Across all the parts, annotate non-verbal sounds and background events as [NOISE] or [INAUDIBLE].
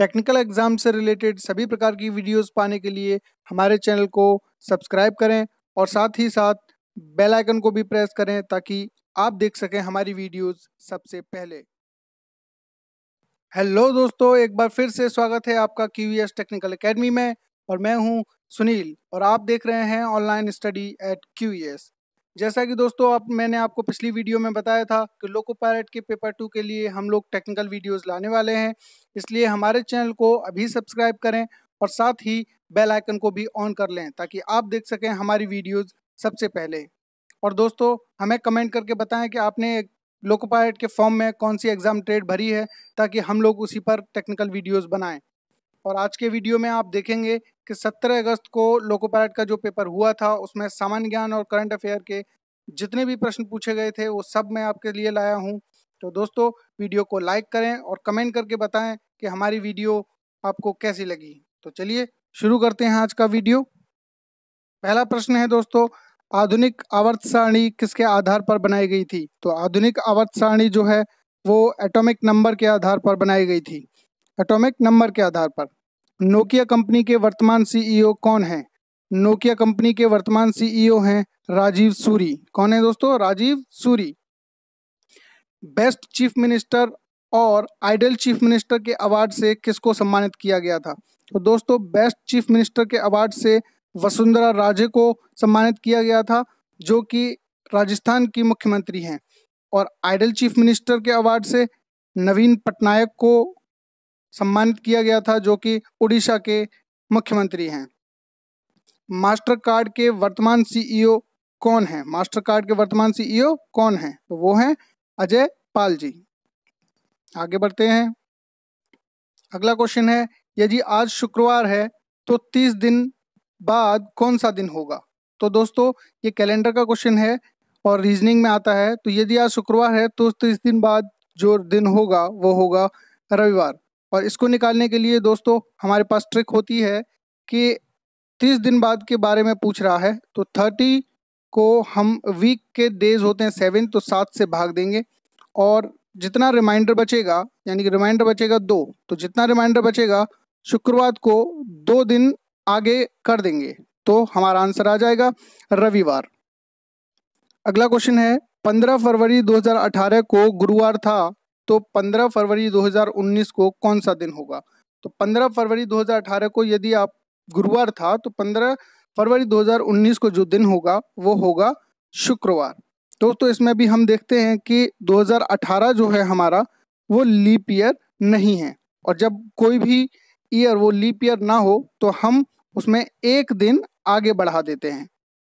technical exam से related सभी प्रकार की वीडियोस पाने के लिए हमारे चैनल को सब्सक्राइब करें और साथ ही साथ बेल आइकन को भी प्रेस करें ताकि आप देख सकें हमारी वीडियोस सबसे पहले हेलो दोस्तों एक बार फिर से स्वागत है आपका क्यू टेक्निकल अकेडमी में और मैं हूं सुनील और आप देख रहे हैं ऑनलाइन स्टडी एट क्यू जैसा कि दोस्तों आप मैंने आपको पिछली वीडियो में बताया था कि लोको पायलट के पेपर टू के लिए हम लोग टेक्निकल वीडियोस लाने वाले हैं इसलिए हमारे चैनल को अभी सब्सक्राइब करें और साथ ही बेल आइकन को भी ऑन कर लें ताकि आप देख सकें हमारी वीडियोस सबसे पहले और दोस्तों हमें कमेंट करके बताएं कि आपने लोको पायलट के फॉर्म में कौन सी एग्ज़ाम ट्रेड भरी है ताकि हम लोग उसी पर टेक्निकल वीडियोज़ बनाएँ और आज के वीडियो में आप देखेंगे कि 17 अगस्त को लोको पायलट का जो पेपर हुआ था उसमें सामान्य ज्ञान और करंट अफेयर के जितने भी प्रश्न पूछे गए थे वो सब मैं आपके लिए लाया हूँ तो दोस्तों वीडियो को लाइक करें और कमेंट करके बताएं कि हमारी वीडियो आपको कैसी लगी तो चलिए शुरू करते हैं आज का वीडियो पहला प्रश्न है दोस्तों आधुनिक आवर्त सारणी किसके आधार पर बनाई गई थी तो आधुनिक आवर्त सारणी जो है वो एटॉमिक नंबर के आधार पर बनाई गई थी एटॉमिक नंबर के आधार पर नोकिया कंपनी के वर्तमान सीईओ e कौन है नोकिया कंपनी के वर्तमान सीईओ e हैं राजीव सूरी कौन है दोस्तों Rajiv Suri best chief minister और आइडल चीफ मिनिस्टर के अवार्ड से किसको सम्मानित किया गया था तो दोस्तों बेस्ट चीफ मिनिस्टर के अवार्ड से वसुंधरा राजे को सम्मानित किया गया था जो कि राजस्थान की मुख्यमंत्री हैं और आइडल चीफ मिनिस्टर के अवार्ड से नवीन पटनायक को सम्मानित किया गया था जो कि उड़ीसा के मुख्यमंत्री हैं मास्टर कार्ड के वर्तमान सीईओ e कौन है मास्टर कार्ड के वर्तमान सीईओ e कौन है तो वो हैं अजय पाल जी आगे बढ़ते हैं अगला क्वेश्चन है यदि आज शुक्रवार है तो तीस दिन बाद कौन सा दिन होगा तो दोस्तों ये कैलेंडर का क्वेश्चन है और रीजनिंग में आता है तो यदि आज शुक्रवार है तो तीस दिन बाद जो दिन होगा वो होगा रविवार और इसको निकालने के लिए दोस्तों हमारे पास ट्रिक होती है कि तीस दिन बाद के बारे में पूछ रहा है तो थर्टी को हम वीक के डेज होते हैं सेवन तो सात से भाग देंगे और जितना रिमाइंडर बचेगा यानी कि रिमाइंडर बचेगा दो तो जितना रिमाइंडर बचेगा शुक्रवार को दो दिन आगे कर देंगे तो हमारा आंसर आ जाएगा रविवार अगला क्वेश्चन है 15 फरवरी 2018 को गुरुवार था तो 15 फरवरी 2019 को कौन सा दिन होगा तो 15 फरवरी 2018 को यदि आप गुरुवार था तो 15 फरवरी 2019 को जो दिन होगा वो होगा शुक्रवार दोस्तों तो इसमें भी हम देखते हैं कि 2018 जो है हमारा वो लीप ईयर नहीं है और जब कोई भी ईयर वो लीप ईयर ना हो तो हम उसमें एक दिन आगे बढ़ा देते हैं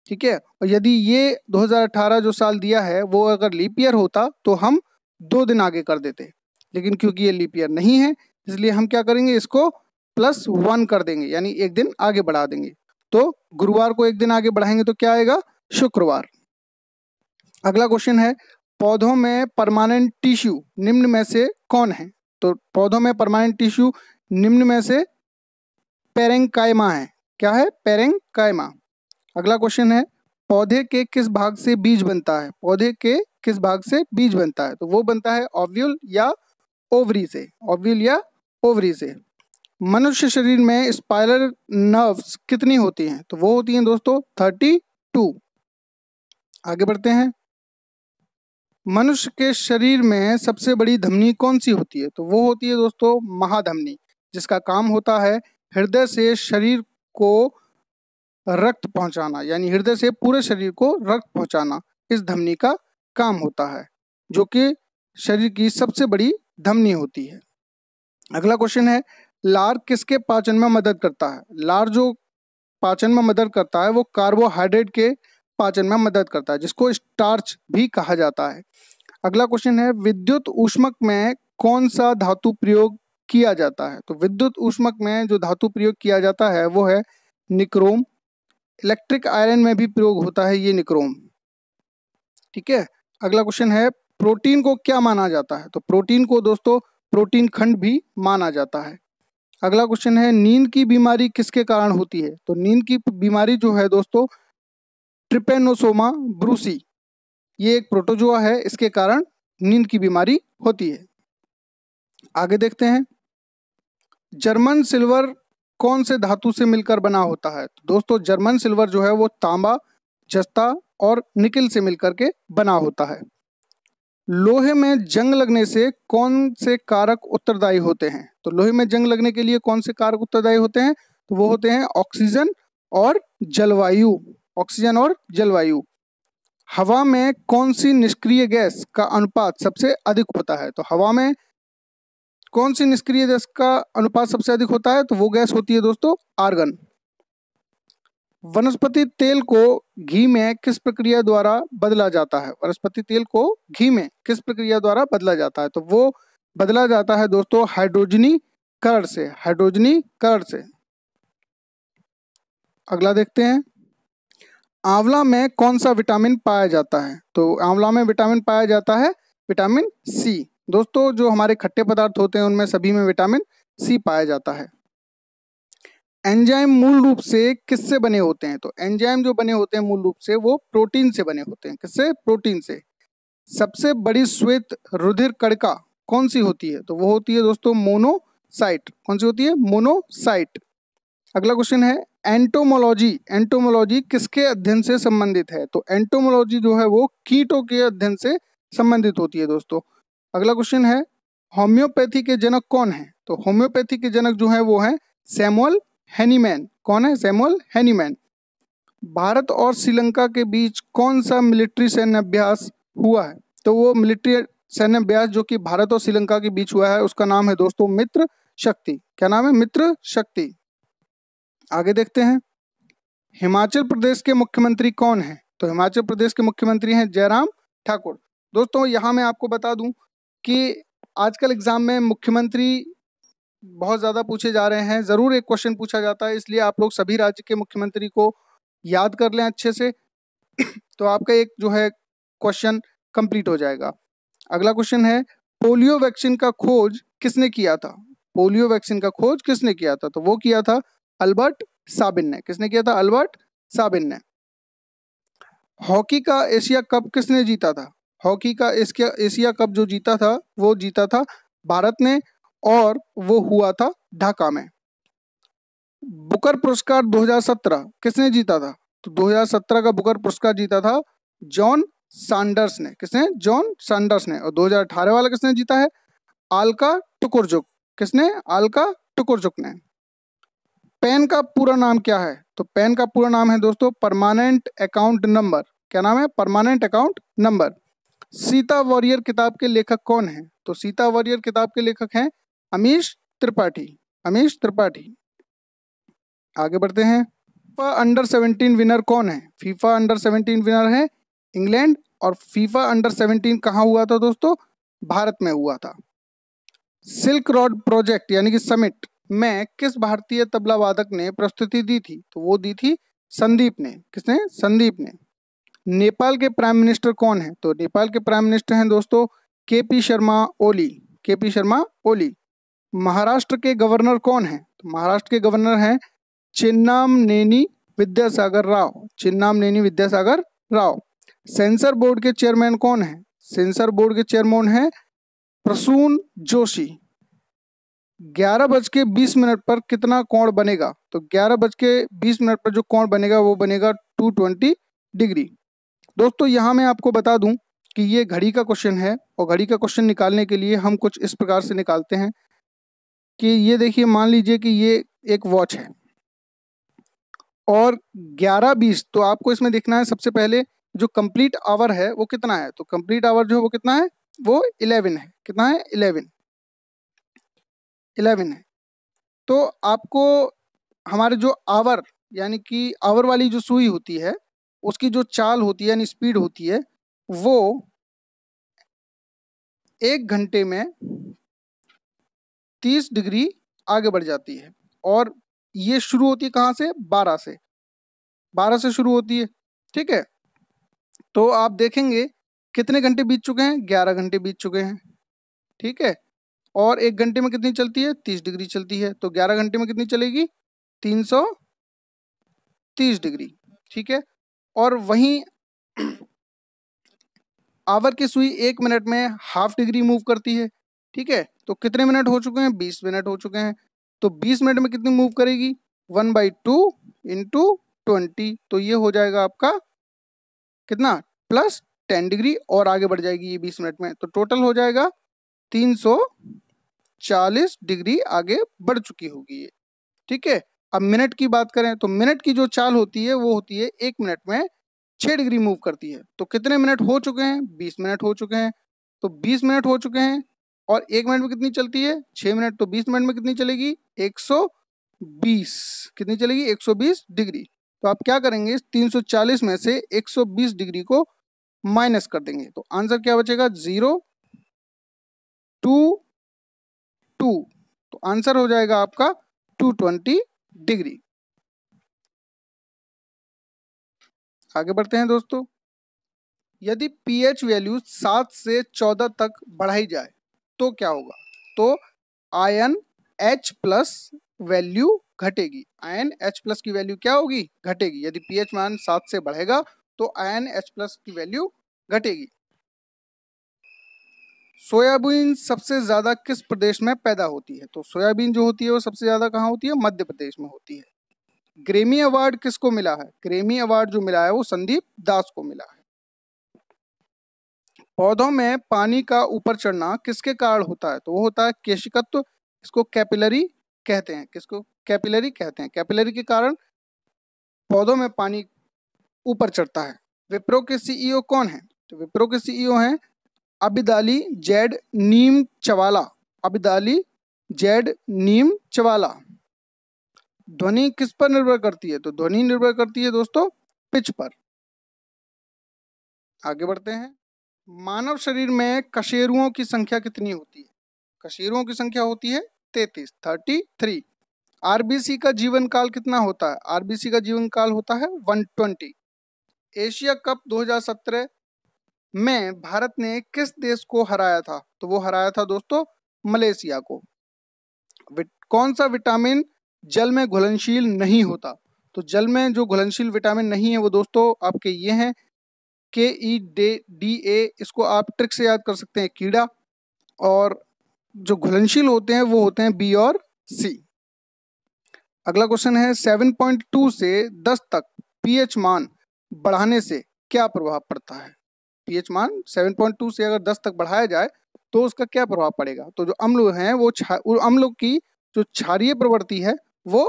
ठीक है और यदि ये 2018 जो साल दिया है वो अगर लीप ईयर होता तो हम दो दिन आगे कर देते लेकिन क्योंकि ये लीप ईयर नहीं है इसलिए हम क्या करेंगे इसको प्लस वन कर देंगे यानी एक दिन आगे बढ़ा देंगे तो गुरुवार को एक दिन आगे बढ़ाएंगे तो क्या आएगा शुक्रवार अगला क्वेश्चन है पौधों में परमानेंट टिश्यू निम्न में से कौन है तो पौधों में परमानेंट टिश्यू निम्न में से पेरेंकायमा है क्या है पेरेंकायमा अगला क्वेश्चन है पौधे के किस भाग से बीज बनता है पौधे के किस भाग से बीज बनता है तो वो बनता है ऑव्यूल या ओवरी से ऑव्यूल या ओवरी से मनुष्य शरीर में स्पाइलर नर्व्स कितनी होती हैं तो वो होती हैं दोस्तों थर्टी टू आगे बढ़ते हैं मनुष्य के शरीर में सबसे बड़ी धमनी कौन सी होती है तो वो होती है दोस्तों महाधमनी जिसका काम होता है हृदय से शरीर को रक्त पहुंचाना यानी हृदय से पूरे शरीर को रक्त पहुंचाना इस धमनी का काम होता है जो कि शरीर की सबसे बड़ी धमनी होती है अगला क्वेश्चन है लार किसके पाचन में मदद करता है लार जो पाचन में मदद करता है वो कार्बोहाइड्रेट के पाचन में मदद करता है जिसको स्टार्च भी कहा जाता है अगला क्वेश्चन है विद्युत ऊष्मक में कौन सा धातु प्रयोग किया जाता है तो विद्युत ऊष्मक में जो धातु प्रयोग किया जाता है वो है निक्रोम इलेक्ट्रिक आयरन में भी प्रयोग होता है ये निक्रोम ठीक है अगला क्वेश्चन है प्रोटीन को क्या माना जाता है तो प्रोटीन को दोस्तों प्रोटीन खंड भी माना जाता है अगला क्वेश्चन है नींद की बीमारी किसके कारण होती है तो नींद की बीमारी जो है दोस्तों ट्रिपेनोसोमा ब्रूसी ये एक प्रोटोजोआ है इसके कारण नींद की बीमारी होती है आगे देखते हैं जर्मन सिल्वर कौन से धातु से मिलकर बना होता है तो दोस्तों जर्मन सिल्वर जो है वो तांबा जस्ता और निकिल से मिलकर के बना होता है लोहे में जंग लगने से कौन से कारक उत्तरदायी होते हैं तो लोहे में जंग लगने के लिए कौन से कारक उत्तरदायी होते हैं तो वो होते हैं ऑक्सीजन और जलवायु ऑक्सीजन और जलवायु हवा में कौन सी निष्क्रिय गैस का अनुपात सबसे अधिक होता है तो हवा में कौन सी निष्क्रिय गैस का अनुपात सबसे अधिक होता है तो वो गैस होती है दोस्तों आर्गन वनस्पति तेल को घी में किस प्रक्रिया द्वारा बदला जाता है वनस्पति तेल को घी में किस प्रक्रिया द्वारा बदला जाता है तो वो बदला जाता है दोस्तों हाइड्रोजनी कर से हाइड्रोजनी कर से अगला देखते हैं आंवला में कौन सा विटामिन पाया जाता है तो आंवला में विटामिन पाया जाता है विटामिन सी दोस्तों जो हमारे खट्टे पदार्थ होते हैं उनमें सभी में विटामिन सी पाया जाता है एंजाइम मूल रूप से किससे बने होते हैं तो एंजाइम जो बने होते हैं मूल रूप से वो प्रोटीन से बने होते हैं किससे प्रोटीन से सबसे बड़ी श्वेत रुधिर कड़का कौन सी होती है तो वो होती है दोस्तों मोनोसाइट कौन सी होती है मोनोसाइट अगला क्वेश्चन है एंटोमोलॉजी एंटोमोलॉजी किसके अध्ययन से संबंधित है तो एंटोमोलॉजी जो है वो कीटों के अध्ययन से संबंधित होती है दोस्तों अगला क्वेश्चन है होम्योपैथी के जनक कौन है तो होम्योपैथी के जनक जो है वो है सैमुअल हैनीमैन कौन है सैमुअल हैनीमैन भारत और श्रीलंका के बीच कौन सा मिलिट्री सैन्य अभ्यास हुआ है तो वो मिलिट्री सैन्य अभ्यास जो कि भारत और श्रीलंका के बीच हुआ है उसका नाम है दोस्तों मित्र शक्ति क्या नाम है मित्र शक्ति आगे देखते हैं हिमाचल प्रदेश के मुख्यमंत्री कौन है तो हिमाचल प्रदेश के मुख्यमंत्री हैं जयराम ठाकुर दोस्तों यहाँ मैं आपको बता दूं कि आजकल एग्जाम में मुख्यमंत्री बहुत ज़्यादा पूछे जा रहे हैं ज़रूर एक क्वेश्चन पूछा जाता है इसलिए आप लोग सभी राज्य के मुख्यमंत्री को याद कर लें अच्छे से तो आपका एक जो है क्वेश्चन कंप्लीट हो जाएगा अगला क्वेश्चन है पोलियो वैक्सीन का खोज किसने किया था पोलियो वैक्सीन का खोज किसने किया था तो वो किया था अल्बर्ट साबिन ने किसने किया था अल्बर्ट साबिन ने हॉकी का एशिया कप किसने जीता था हॉकी का एशिया एशिया कप जो जीता था वो जीता था भारत ने और वो हुआ था ढाका में बुकर पुरस्कार 2017 किसने जीता था तो 2017 का बुकर पुरस्कार जीता था जॉन सैंडर्स ने किसने जॉन सैंडर्स ने और 2018 वाला किसने जीता है आलका टुकुरजुक किसने आलका टुकुरजुक ने पेन का पूरा नाम क्या है तो पेन का पूरा नाम है दोस्तों परमानेंट अकाउंट नंबर क्या नाम है permanent account number Sita warrior किताब के लेखक कौन है तो सीता वॉरियर किताब के लेखक हैं अमीश त्रिपाठी अमीश त्रिपाठी आगे बढ़ते हैं फीफा अंडर सेवनटीन विनर कौन है फीफा अंडर सेवनटीन विनर है इंग्लैंड और फीफा अंडर सेवनटीन कहाँ हुआ था दोस्तों भारत में हुआ था सिल्क रोड प्रोजेक्ट यानी कि समिट में किस भारतीय तबला वादक ने प्रस्तुति दी थी तो वो दी थी संदीप ने किसने संदीप ने नेपाल के प्राइम मिनिस्टर कौन है तो नेपाल के प्राइम मिनिस्टर हैं दोस्तों के पी शर्मा ओली के पी शर्मा ओली महाराष्ट्र के गवर्नर कौन है तो महाराष्ट्र के गवर्नर हैं Chennamaneni Vidyasagar Rao Chennamaneni Vidyasagar Rao censor board के चेयरमैन कौन है सेंसर बोर्ड के चेयरमैन है प्रसून जोशी ग्यारह बज के बीस मिनट पर कितना कोण बनेगा तो ग्यारह बज के बीस मिनट पर जो कोण बनेगा वो बनेगा टू ट्वेंटी डिग्री दोस्तों यहाँ मैं आपको बता दूं कि ये घड़ी का क्वेश्चन है और घड़ी का क्वेश्चन निकालने के लिए हम कुछ इस प्रकार से निकालते हैं कि ये देखिए मान लीजिए कि ये एक वॉच है और ग्यारह बीस तो आपको इसमें देखना है सबसे पहले जो कंप्लीट आवर है वो कितना है तो कंप्लीट आवर जो है वो कितना है वो इलेवन है कितना है इलेवन इलेवन है तो आपको हमारे जो आवर यानी कि आवर वाली जो सुई होती है उसकी जो चाल होती है यानी स्पीड होती है वो एक घंटे में तीस डिग्री आगे बढ़ जाती है और ये शुरू होती है कहाँ से बारह से बारह से शुरू होती है ठीक है तो आप देखेंगे कितने घंटे बीत चुके हैं ग्यारह घंटे बीत चुके हैं ठीक है और एक घंटे में कितनी चलती है तीस डिग्री चलती है तो ग्यारह घंटे में कितनी चलेगी तीन सौ तीस डिग्री ठीक है और वहीं [CLEARS THROAT] आवर की सुई एक मिनट में हाफ डिग्री मूव करती है ठीक है तो कितने मिनट हो चुके हैं बीस मिनट हो चुके हैं तो बीस मिनट में कितनी मूव करेगी one by two into twenty तो ये हो जाएगा आपका कितना प्लस टेन डिग्री और आगे बढ़ जाएगी ये बीस मिनट में तो टोटल हो जाएगा तीन सौ चालीस डिग्री आगे बढ़ चुकी होगी ये ठीक है अब मिनट की बात करें तो मिनट की जो चाल होती है वो होती है एक मिनट में छः डिग्री मूव करती है तो कितने मिनट हो चुके हैं बीस मिनट हो चुके हैं तो बीस मिनट हो चुके हैं और एक मिनट में कितनी चलती है छह मिनट तो बीस मिनट में कितनी चलेगी एक सौ बीस कितनी चलेगी एक सौ बीस डिग्री तो आप क्या करेंगे इस तीन सौ चालीस में से एक सौ बीस डिग्री को माइनस कर देंगे तो आंसर क्या बचेगा जीरो टू टू तो आंसर हो जाएगा आपका टू ट्वेंटी डिग्री आगे बढ़ते हैं दोस्तों यदि पीएच वैल्यू सात से चौदह तक बढ़ाई जाए तो क्या होगा तो आयन H प्लस वैल्यू घटेगी आयन H प्लस की वैल्यू क्या होगी घटेगी यदि पीएच मान सात से बढ़ेगा तो आयन H प्लस की वैल्यू घटेगी सोयाबीन सबसे ज्यादा किस प्रदेश में पैदा होती है तो सोयाबीन जो होती है वो सबसे ज्यादा कहाँ होती है मध्य प्रदेश में होती है ग्रेमी अवार्ड किसको मिला है ग्रेमी अवार्ड जो मिला है वो संदीप दास को मिला है पौधों में पानी का ऊपर चढ़ना किसके कारण होता है तो वो होता है केशिकत्व इसको कैपिलरी कहते हैं किसको कैपिलरी कहते हैं कैपिलरी के कारण पौधों में पानी ऊपर चढ़ता है विप्रो के सीईओ e कौन है तो विप्रो के सीईओ e हैं अबिदाली जेड नीम चवाला अबिदाली जेड नीम चवाला ध्वनि किस पर निर्भर करती है तो ध्वनि निर्भर करती है दोस्तों पिच पर आगे बढ़ते हैं मानव शरीर में कशेरुओं की संख्या कितनी होती है कशेरुओं की संख्या होती है तैतीस थर्टी थ्री आरबीसी का जीवन काल कितना होता है आरबीसी का जीवन काल होता है वन ट्वेंटी एशिया कप 2017 में भारत ने किस देश को हराया था तो वो हराया था दोस्तों मलेशिया को कौन सा विटामिन जल में घुलनशील नहीं होता तो जल में जो घुलनशील विटामिन नहीं है वो दोस्तों आपके ये हैं के ई डे डी ए इसको आप ट्रिक से याद कर सकते हैं कीड़ा और जो घुलनशील होते हैं वो होते हैं बी और सी अगला क्वेश्चन है 7.2 से 10 तक पीएच मान बढ़ाने से क्या प्रभाव पड़ता है पीएच मान 7.2 से अगर 10 तक बढ़ाया जाए तो उसका क्या प्रभाव पड़ेगा तो जो अम्ल हैं वो अम्ल की जो क्षारिय प्रवृत्ति है वो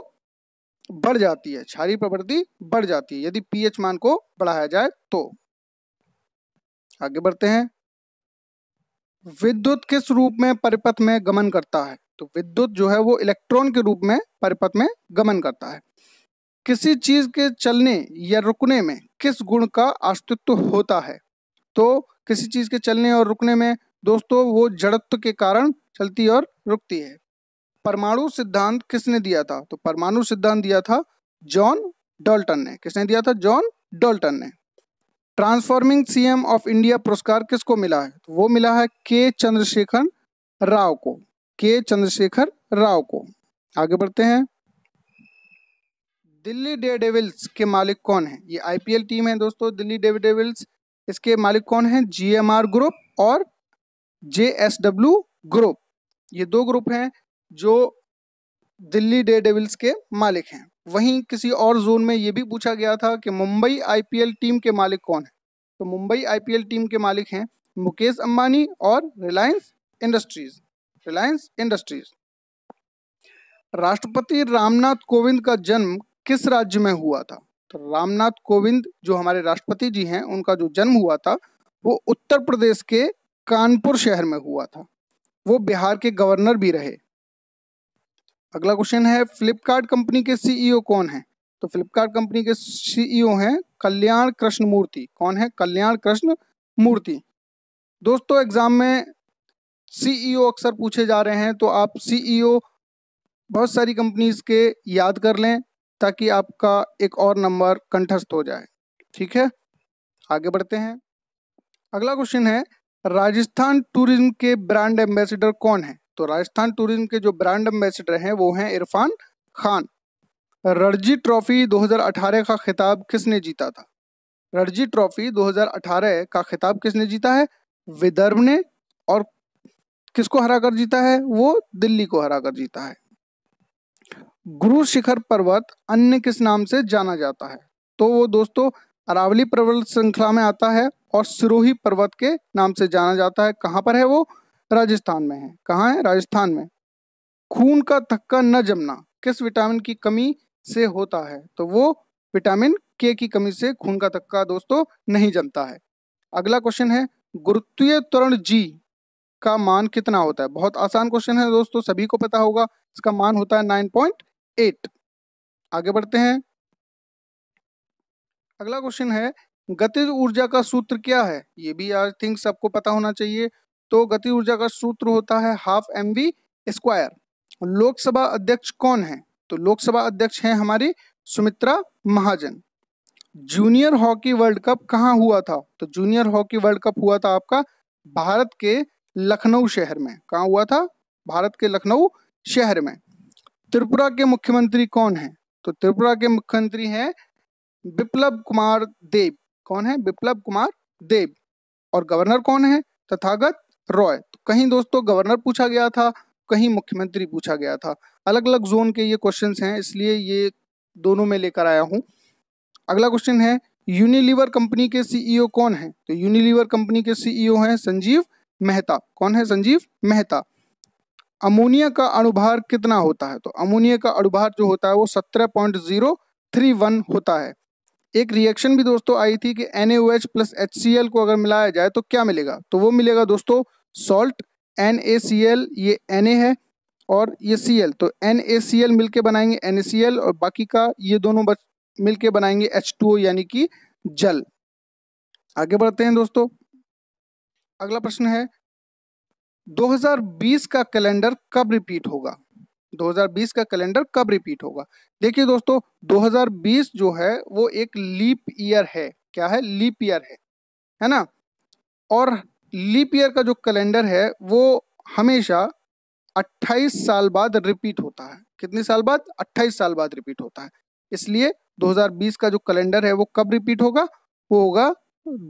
बढ़ जाती है क्षारिय प्रवृत्ति बढ़ जाती है यदि पीएच मान को बढ़ाया जाए तो आगे बढ़ते हैं विद्युत किस रूप में परिपथ में गमन करता है तो विद्युत जो है वो इलेक्ट्रॉन के रूप में परिपथ में गमन करता है किसी चीज के चलने या रुकने में किस गुण का अस्तित्व होता है तो किसी चीज के चलने और रुकने में दोस्तों वो जड़त्व के कारण चलती और रुकती है परमाणु सिद्धांत किसने दिया था तो परमाणु सिद्धांत दिया था जॉन डॉल्टन ने किसने दिया था जॉन डॉल्टन ने ट्रांसफॉर्मिंग सीएम ऑफ इंडिया पुरस्कार किसको मिला है तो वो मिला है के चंद्रशेखर राव को के चंद्रशेखर राव को आगे बढ़ते हैं दिल्ली डे डेविल्स के मालिक कौन है ये आईपीएल टीम है दोस्तों दिल्ली डे डेविल्स इसके मालिक कौन है जीएमआर ग्रुप और जे ग्रुप ये दो ग्रुप हैं जो दिल्ली डे डेविल्स के मालिक हैं वहीं किसी और जोन में ये भी पूछा गया था कि मुंबई आईपीएल टीम के मालिक कौन है तो मुंबई आईपीएल टीम के मालिक हैं मुकेश अंबानी और रिलायंस इंडस्ट्रीज रिलायंस इंडस्ट्रीज राष्ट्रपति रामनाथ कोविंद का जन्म किस राज्य में हुआ था तो रामनाथ कोविंद जो हमारे राष्ट्रपति जी हैं उनका जो जन्म हुआ था वो उत्तर प्रदेश के कानपुर शहर में हुआ था वो बिहार के गवर्नर भी रहे अगला क्वेश्चन है फ्लिपकार्ट कंपनी के सीईओ e कौन है तो फ्लिपकार्ट कंपनी के सीईओ e हैं कल्याण कृष्ण मूर्ति कौन है कल्याण कृष्ण मूर्ति दोस्तों एग्जाम में सीईओ e अक्सर पूछे जा रहे हैं तो आप सीईओ बहुत सारी कंपनीज के याद कर लें ताकि आपका एक और नंबर कंठस्थ हो जाए ठीक है आगे बढ़ते हैं अगला क्वेश्चन है राजस्थान टूरिज्म के ब्रांड एम्बेसडर कौन है तो राजस्थान टूरिज्म के जो ब्रांड एम्बेसडर हैं वो हैं इरफान खान रणजी ट्रॉफी 2018 का खिताब किसने जीता था रणजी ट्रॉफी 2018 का खिताब किसने जीता है विदर्भ ने और किसको हरा कर जीता है वो दिल्ली को हरा कर जीता है गुरु शिखर पर्वत अन्य किस नाम से जाना जाता है तो वो दोस्तों अरावली पर्वत श्रृंखला में आता है और सिरोही पर्वत के नाम से जाना जाता है कहां पर है वो राजस्थान में है कहाँ है राजस्थान में खून का थक्का न जमना किस विटामिन की कमी से होता है तो वो विटामिन के की कमी से खून का थक्का दोस्तों नहीं जमता है अगला क्वेश्चन है गुरुत्वीय त्वरण जी का मान कितना होता है बहुत आसान क्वेश्चन है दोस्तों सभी को पता होगा इसका मान होता है नाइन पॉइंट एट आगे बढ़ते हैं अगला क्वेश्चन है गतिज ऊर्जा का सूत्र क्या है ये भी आई थिंक सबको पता होना चाहिए तो गति ऊर्जा का सूत्र होता है half m v square Lok Sabha अध्यक्ष कौन है तो लोकसभा अध्यक्ष हैं हमारी Sumitra Mahajan junior hockey world cup कहाँ हुआ था तो जूनियर हॉकी वर्ल्ड कप हुआ था आपका भारत के लखनऊ शहर में कहाँ हुआ था भारत के लखनऊ शहर में त्रिपुरा के मुख्यमंत्री कौन है तो त्रिपुरा के मुख्यमंत्री हैं विप्लव कुमार देव कौन है विप्लब कुमार देव और गवर्नर कौन है तथागत रॉय तो कहीं दोस्तों गवर्नर पूछा गया था कहीं मुख्यमंत्री पूछा गया था अलग अलग जोन के ये क्वेश्चन हैं इसलिए ये दोनों में लेकर आया हूँ अगला क्वेश्चन है यूनिलीवर कंपनी के सीईओ e कौन है तो यूनिलीवर कंपनी के सीईओ e हैं संजीव मेहता कौन है संजीव मेहता अमोनिया का अणुभार कितना होता है तो अमोनिया का अणुभार जो होता है वो सत्रह पॉइंट जीरो थ्री वन होता है एक रिएक्शन भी दोस्तों आई थी कि एन प्लस एच को अगर मिलाया जाए तो क्या मिलेगा तो वो मिलेगा दोस्तों सॉल्ट एन ये एन है और ये सी एल तो एन ए सी एल मिल बनाएंगे एन ए सी एल और बाकी का ये दोनों बच मिल के बनाएंगे एच टू ओ यानी कि जल आगे बढ़ते हैं दोस्तों अगला प्रश्न है 2020 का कैलेंडर कब रिपीट होगा 2020 का कैलेंडर कब रिपीट होगा देखिए दोस्तों 2020 जो है वो एक लीप ईयर है क्या है लीप ईयर है है ना और लीप ईयर का जो कैलेंडर है वो हमेशा 28 साल बाद रिपीट होता है कितने साल बाद 28 साल बाद रिपीट होता है इसलिए 2020 का जो कैलेंडर है वो कब रिपीट होगा वो होगा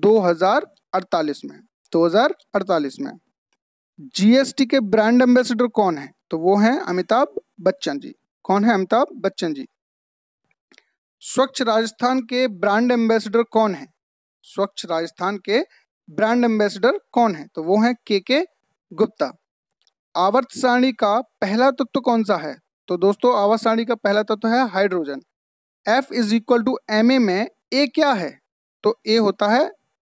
2048 में 2048 में जीएसटी के ब्रांड एम्बेसडर कौन है तो वो हैं अमिताभ बच्चन जी कौन है अमिताभ बच्चन जी स्वच्छ राजस्थान के ब्रांड एम्बेसडर कौन है स्वच्छ राजस्थान के ब्रांड एम्बेसडर कौन है तो वो है के के गुप्ता आवर्त सारणी का पहला तत्व तो कौन सा है तो दोस्तों आवर्त सारणी का पहला तत्व तो है hydrogen F is equal to M A में ए क्या है तो ए होता है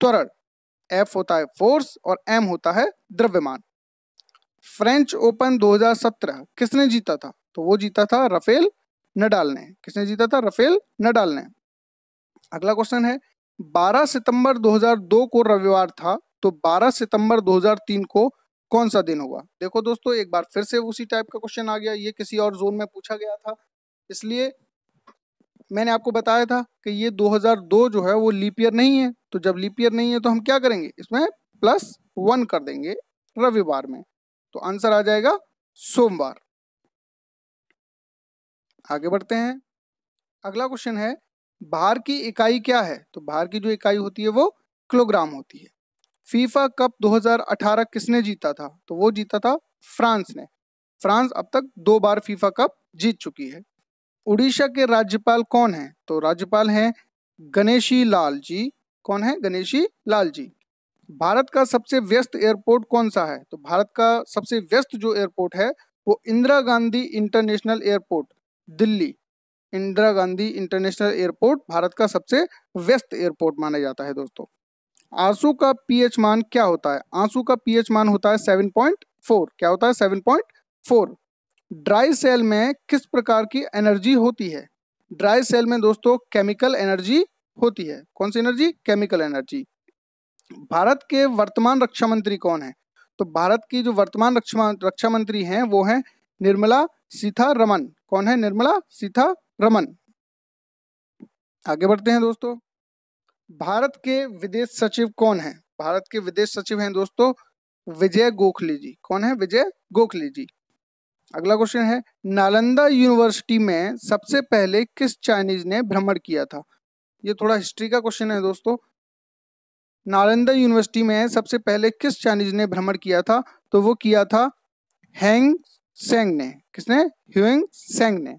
त्वरण एफ होता है फोर्स और एम होता है द्रव्यमान फ्रेंच ओपन 2017 किसने जीता था तो वो जीता था रफेल नडाल ने किसने जीता था रफेल नडाल ने अगला क्वेश्चन है 12 सितंबर 2002 को रविवार था तो 12 सितंबर 2003 को कौन सा दिन होगा देखो दोस्तों एक बार फिर से उसी टाइप का क्वेश्चन आ गया ये किसी और जोन में पूछा गया था इसलिए मैंने आपको बताया था कि ये 2002 जो है वो लीप ईयर नहीं है तो जब लीप ईयर नहीं है तो हम क्या करेंगे इसमें प्लस वन कर देंगे रविवार में तो आंसर आ जाएगा सोमवार आगे बढ़ते हैं अगला क्वेश्चन है भार की इकाई क्या है तो भार की जो इकाई होती है वो किलोग्राम होती है फीफा कप 2018 किसने जीता था तो वो जीता था फ्रांस ने फ्रांस अब तक दो बार फीफा कप जीत चुकी है उड़ीसा के राज्यपाल कौन है तो राज्यपाल हैं गणेशी लाल जी कौन है गणेशी लाल जी भारत का सबसे व्यस्त एयरपोर्ट कौन सा है तो भारत का सबसे व्यस्त जो एयरपोर्ट है वो Indira Gandhi international airport Delhi Indira Gandhi international airport Bharat का सबसे व्यस्त एयरपोर्ट माना जाता है दोस्तों आंसू का पीएच मान क्या होता है आंसू का पीएच मान होता है 7.4 क्या होता है 7.4 ड्राई सेल में किस प्रकार की एनर्जी होती है ड्राई सेल में दोस्तों केमिकल एनर्जी होती है कौन सी एनर्जी केमिकल एनर्जी भारत के वर्तमान रक्षा मंत्री कौन है तो भारत की जो वर्तमान रक्षा रक्षा मंत्री हैं वो है निर्मला सीतारमन कौन है निर्मला सीतारमन आगे बढ़ते हैं दोस्तों भारत के विदेश सचिव कौन है भारत के विदेश सचिव हैं दोस्तों विजय गोखले जी कौन है विजय गोखले जी अगला क्वेश्चन है नालंदा यूनिवर्सिटी में सबसे पहले किस चाइनीज ने भ्रमण किया था ये थोड़ा हिस्ट्री का क्वेश्चन है दोस्तों नालंदा यूनिवर्सिटी में सबसे पहले किस चाइनीज ने भ्रमण किया था तो वो किया था हैंग सेंग ने किसने ह्यूंग सेंग ने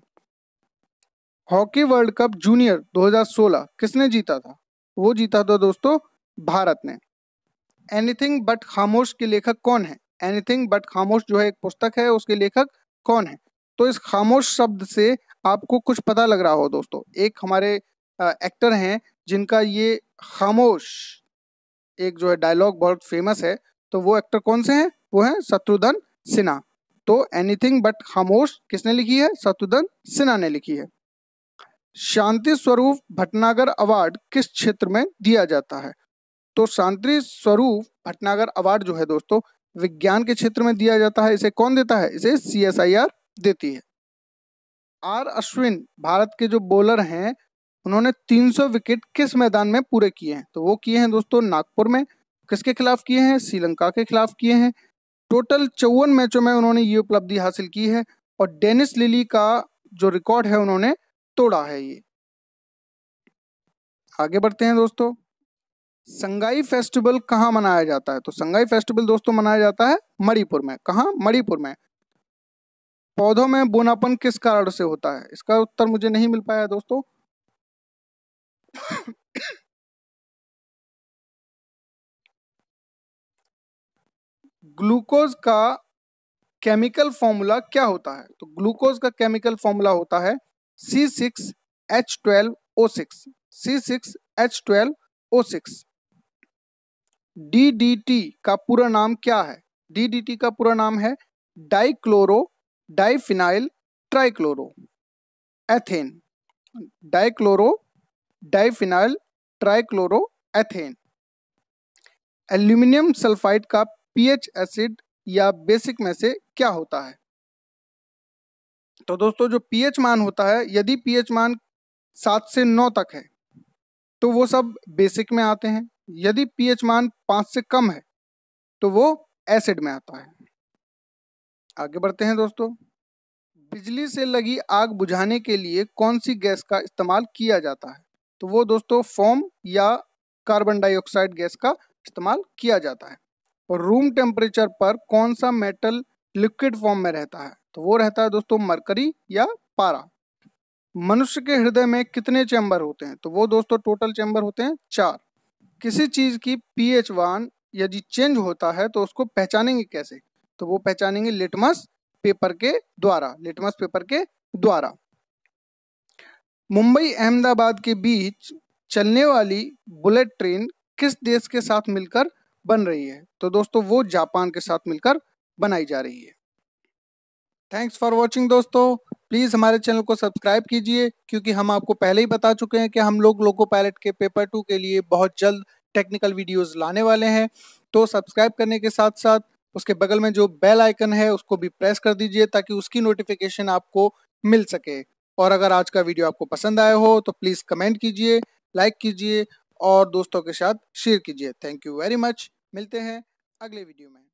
हॉकी वर्ल्ड कप जूनियर 2016 किसने जीता था वो जीता था दोस्तों भारत ने एनीथिंग बट खामोश के लेखक कौन है एनीथिंग बट खामोश जो है एक पुस्तक है उसके लेखक कौन है तो इस खामोश शब्द से आपको कुछ पता लग रहा हो दोस्तों एक हमारे एक्टर हैं जिनका ये खामोश एक जो है डायलॉग बहुत फेमस है तो वो एक्टर कौन से हैं वो है शत्रुधन सिन्हा तो एनीथिंग बट खामोश किसने लिखी है शत्रुधन सिन्हा ने लिखी है शांति स्वरूप भटनागर अवार्ड किस क्षेत्र में दिया जाता है तो शांति स्वरूप भटनागर अवार्ड जो है दोस्तों विज्ञान के क्षेत्र में दिया जाता है इसे कौन देता है इसे सी देती है आर अश्विन भारत के जो बॉलर हैं उन्होंने 300 विकेट किस मैदान में पूरे किए हैं तो वो किए हैं दोस्तों नागपुर में किसके खिलाफ किए हैं श्रीलंका के खिलाफ किए हैं टोटल चौवन मैचों में उन्होंने ये उपलब्धि हासिल की है और डेनिस लिली का जो रिकॉर्ड है उन्होंने तोड़ा है ये आगे बढ़ते हैं दोस्तों संगाई फेस्टिवल कहाँ मनाया जाता है तो संगाई फेस्टिवल दोस्तों मनाया जाता है मणिपुर में कहा मणिपुर में पौधों में बोनापन किस कारण से होता है इसका उत्तर मुझे नहीं मिल पाया दोस्तों ग्लूकोज का केमिकल फॉर्मूला क्या होता है तो ग्लूकोज का केमिकल फॉर्मूला होता है C six H twelve O six C six H twelve O six D D T का पूरा नाम क्या है डी डी टी का पूरा नाम है dichloro diphenyl trichloro ethane dichloro diphenyl trichloroethane aluminium sulphide का पीएच एसिड या बेसिक में से क्या होता है तो दोस्तों जो पीएच मान होता है यदि पीएच मान सात से नौ तक है तो वो सब बेसिक में आते हैं यदि पीएच मान पांच से कम है तो वो एसिड में आता है आगे बढ़ते हैं दोस्तों बिजली से लगी आग बुझाने के लिए कौन सी गैस का इस्तेमाल किया जाता है तो वो दोस्तों फोम या कार्बन डाइऑक्साइड गैस का इस्तेमाल किया जाता है और रूम टेम्परेचर पर कौन सा मेटल लिक्विड फॉर्म में रहता है तो वो रहता है दोस्तों मरकरी या पारा मनुष्य के हृदय में कितने चैम्बर होते हैं तो वो दोस्तों टोटल चैम्बर होते हैं चार किसी चीज की पी एच वन यदि चेंज होता है तो उसको पहचानेंगे कैसे तो वो पहचानेंगे लिटमस पेपर के द्वारा लिटमस पेपर के द्वारा मुंबई अहमदाबाद के बीच चलने वाली बुलेट ट्रेन किस देश के साथ मिलकर बन रही है तो दोस्तों वो जापान के साथ मिलकर बनाई जा रही है थैंक्स फॉर वॉचिंग दोस्तों प्लीज़ हमारे चैनल को सब्सक्राइब कीजिए क्योंकि हम आपको पहले ही बता चुके हैं कि हम लोग लोको पायलट के पेपर टू के लिए बहुत जल्द टेक्निकल वीडियोस लाने वाले हैं तो सब्सक्राइब करने के साथ साथ उसके बगल में जो बेल आइकन है उसको भी प्रेस कर दीजिए ताकि उसकी नोटिफिकेशन आपको मिल सके और अगर आज का वीडियो आपको पसंद आया हो तो प्लीज़ कमेंट कीजिए लाइक कीजिए और दोस्तों के साथ शेयर कीजिए थैंक यू वेरी मच मिलते हैं अगले वीडियो में